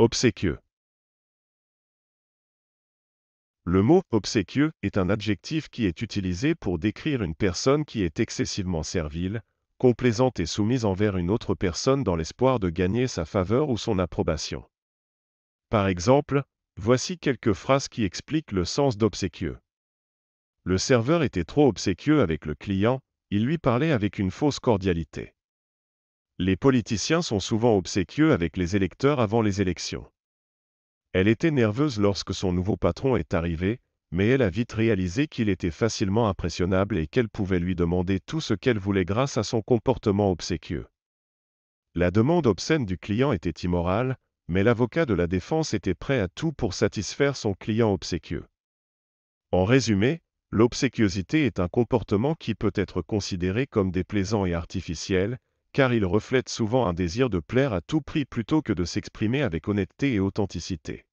Obséquieux. Le mot obséquieux est un adjectif qui est utilisé pour décrire une personne qui est excessivement servile, complaisante et soumise envers une autre personne dans l'espoir de gagner sa faveur ou son approbation. Par exemple, voici quelques phrases qui expliquent le sens d'obséquieux. Le serveur était trop obséquieux avec le client, il lui parlait avec une fausse cordialité. Les politiciens sont souvent obséquieux avec les électeurs avant les élections. Elle était nerveuse lorsque son nouveau patron est arrivé, mais elle a vite réalisé qu'il était facilement impressionnable et qu'elle pouvait lui demander tout ce qu'elle voulait grâce à son comportement obséquieux. La demande obscène du client était immorale, mais l'avocat de la défense était prêt à tout pour satisfaire son client obséquieux. En résumé, l'obséquiosité est un comportement qui peut être considéré comme déplaisant et artificiel, car il reflète souvent un désir de plaire à tout prix plutôt que de s'exprimer avec honnêteté et authenticité.